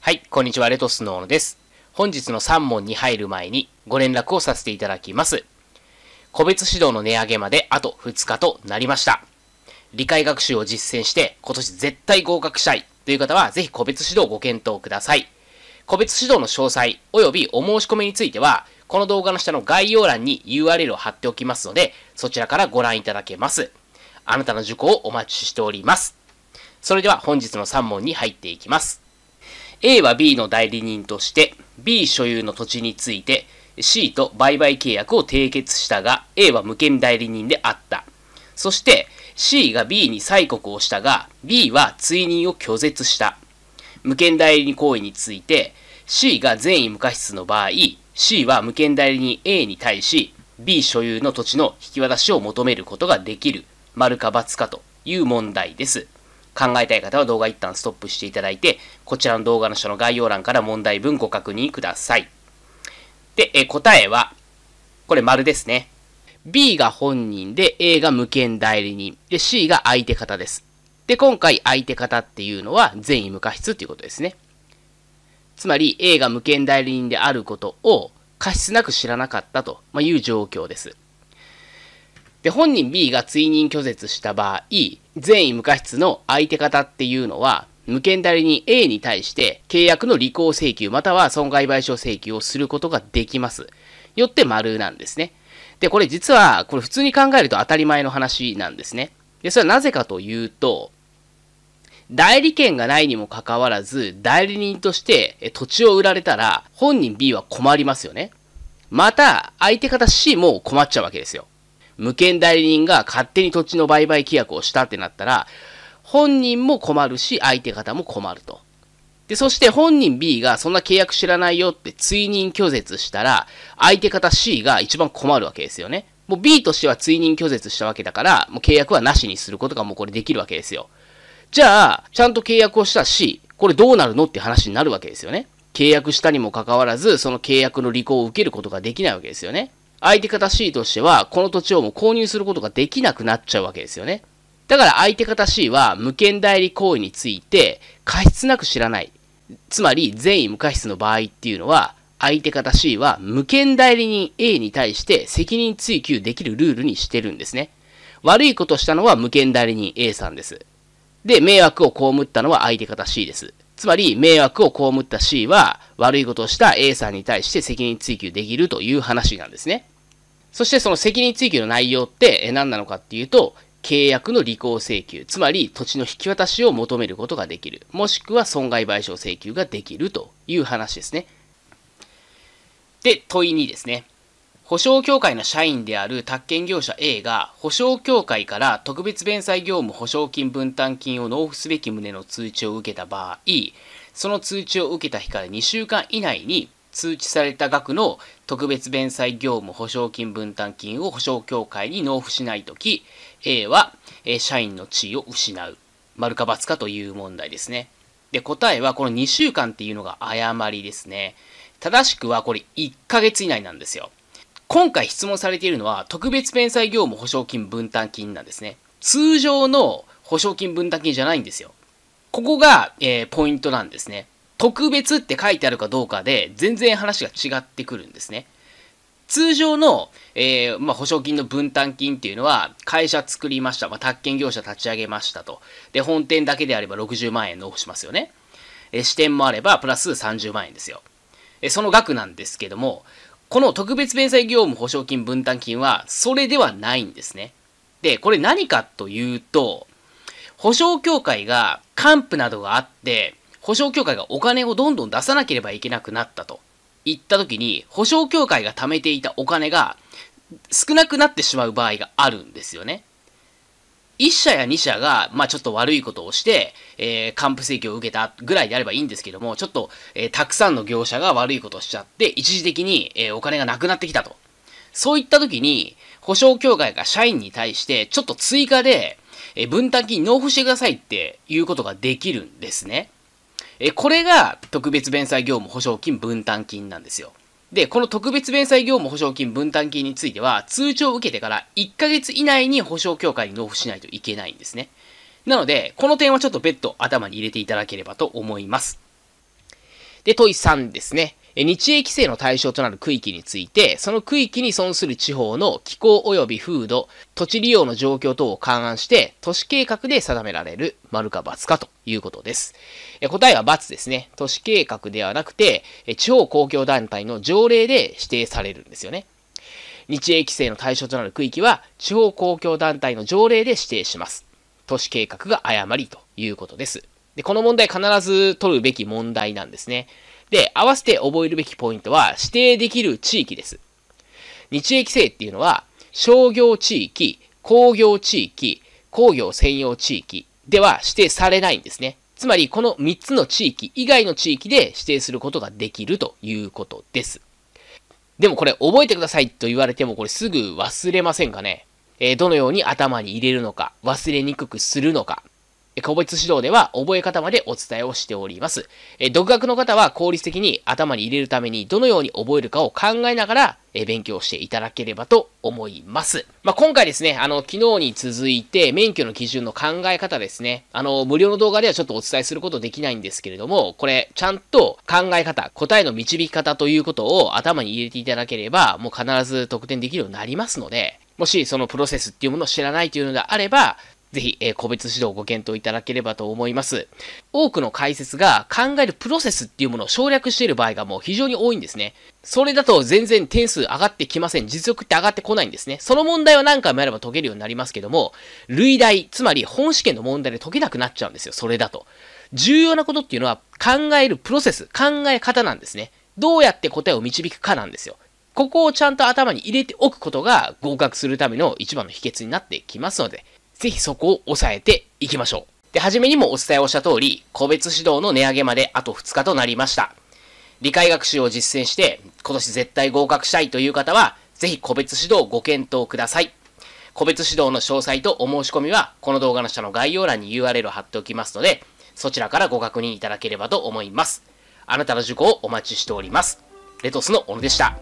はい、こんにちは、レトスノーノです。本日の3問に入る前にご連絡をさせていただきます。個別指導の値上げまであと2日となりました。理解学習を実践して今年絶対合格したいという方はぜひ個別指導をご検討ください。個別指導の詳細及びお申し込みについてはこの動画の下の概要欄に URL を貼っておきますので、そちらからご覧いただけます。あなたの受講をお待ちしております。それでは本日の3問に入っていきます。A は B の代理人として B 所有の土地について C と売買契約を締結したが A は無権代理人であった。そして C が B に催告をしたが B は追認を拒絶した。無権代理人行為について C が善意無過失の場合、C は無権代理人 A に対し、B 所有の土地の引き渡しを求めることができる、丸か×かという問題です。考えたい方は動画一旦ストップしていただいて、こちらの動画の下の概要欄から問題文ご確認ください。で、え答えは、これ丸ですね。B が本人で A が無権代理人。で、C が相手方です。で、今回相手方っていうのは善意無過失っていうことですね。つまり A が無権代理人であることを過失なく知らなかったという状況です。で、本人 B が追認拒絶した場合、善意無過失の相手方っていうのは、無権代理人 A に対して契約の履行請求または損害賠償請求をすることができます。よって丸なんですね。で、これ実は、これ普通に考えると当たり前の話なんですね。で、それはなぜかというと、代理権がないにもかかわらず、代理人として土地を売られたら、本人 B は困りますよね。また、相手方 C も困っちゃうわけですよ。無権代理人が勝手に土地の売買規約をしたってなったら、本人も困るし、相手方も困ると。で、そして本人 B がそんな契約知らないよって追認拒絶したら、相手方 C が一番困るわけですよね。もう B としては追認拒絶したわけだから、もう契約はなしにすることがもうこれできるわけですよ。じゃあ、ちゃんと契約をしたし、これどうなるのって話になるわけですよね。契約したにもかかわらず、その契約の履行を受けることができないわけですよね。相手方 C としては、この土地をもう購入することができなくなっちゃうわけですよね。だから相手方 C は、無権代理行為について、過失なく知らない。つまり、善意無過失の場合っていうのは、相手方 C は、無権代理人 A に対して責任追及できるルールにしてるんですね。悪いことしたのは無権代理人 A さんです。で、迷惑を被ったのは相手方 C です。つまり、迷惑を被った C は、悪いことをした A さんに対して責任追及できるという話なんですね。そして、その責任追及の内容って何なのかっていうと、契約の履行請求、つまり土地の引き渡しを求めることができる、もしくは損害賠償請求ができるという話ですね。で、問い2ですね。保証協会の社員である宅建業者 A が保証協会から特別弁済業務保証金分担金を納付すべき旨の通知を受けた場合、その通知を受けた日から2週間以内に通知された額の特別弁済業務保証金分担金を保証協会に納付しないとき、A は社員の地位を失う。丸か罰かという問題ですね。で、答えはこの2週間っていうのが誤りですね。正しくはこれ1ヶ月以内なんですよ。今回質問されているのは特別弁済業務保証金分担金なんですね。通常の保証金分担金じゃないんですよ。ここが、えー、ポイントなんですね。特別って書いてあるかどうかで全然話が違ってくるんですね。通常の、えーまあ、保証金の分担金っていうのは、会社作りました、まあ、宅建業者立ち上げましたと。で、本店だけであれば60万円納付しますよね。支店もあれば、プラス30万円ですよ。その額なんですけども、この特別弁済業務保証金分担金はそれではないんですね。で、これ何かというと、保証協会が還付などがあって、保証協会がお金をどんどん出さなければいけなくなったと言った時に、保証協会が貯めていたお金が少なくなってしまう場合があるんですよね。1社や2社が、まあ、ちょっと悪いことをして、えー、還付請求を受けたぐらいであればいいんですけども、ちょっと、えー、たくさんの業者が悪いことをしちゃって、一時的に、えー、お金がなくなってきたと。そういった時に、保証協会が社員に対して、ちょっと追加で、えー、分担金納付してくださいっていうことができるんですね。えー、これが特別弁済業務保証金分担金なんですよ。で、この特別弁済業務保証金分担金については、通帳を受けてから1ヶ月以内に保証協会に納付しないといけないんですね。なので、この点はちょっと別途頭に入れていただければと思います。で、問い3ですね。日英規制の対象となる区域について、その区域に損する地方の気候及び風土、土地利用の状況等を勘案して、都市計画で定められる丸か×かということです。答えは×ですね。都市計画ではなくて、地方公共団体の条例で指定されるんですよね。日英規制の対象となる区域は、地方公共団体の条例で指定します。都市計画が誤りということです。で、この問題必ず取るべき問題なんですね。で、合わせて覚えるべきポイントは、指定できる地域です。日益制っていうのは、商業地域、工業地域、工業専用地域では指定されないんですね。つまり、この3つの地域以外の地域で指定することができるということです。でもこれ、覚えてくださいと言われても、これすぐ忘れませんかね。えー、どのように頭に入れるのか、忘れにくくするのか、個別指導では覚え方までお伝えをしております。え独学の方は効率的に頭に入れるためにどのように覚えるかを考えながらえ勉強していただければと思います。まあ、今回ですね、あの、昨日に続いて免許の基準の考え方ですね。あの、無料の動画ではちょっとお伝えすることできないんですけれども、これ、ちゃんと考え方、答えの導き方ということを頭に入れていただければ、もう必ず得点できるようになりますので、もしそのプロセスっていうものを知らないというのであれば、ぜひ、えー、個別指導をご検討いただければと思います。多くの解説が考えるプロセスっていうものを省略している場合がもう非常に多いんですね。それだと全然点数上がってきません。実力って上がってこないんですね。その問題は何回もやれば解けるようになりますけども、類題、つまり本試験の問題で解けなくなっちゃうんですよ。それだと。重要なことっていうのは考えるプロセス、考え方なんですね。どうやって答えを導くかなんですよ。ここをちゃんと頭に入れておくことが合格するための一番の秘訣になってきますので、ぜひそこを抑えていきましょう。で、初めにもお伝えをした通り、個別指導の値上げまであと2日となりました。理解学習を実践して、今年絶対合格したいという方は、ぜひ個別指導をご検討ください。個別指導の詳細とお申し込みは、この動画の下の概要欄に URL を貼っておきますので、そちらからご確認いただければと思います。あなたの受講をお待ちしております。レトスの小野でした。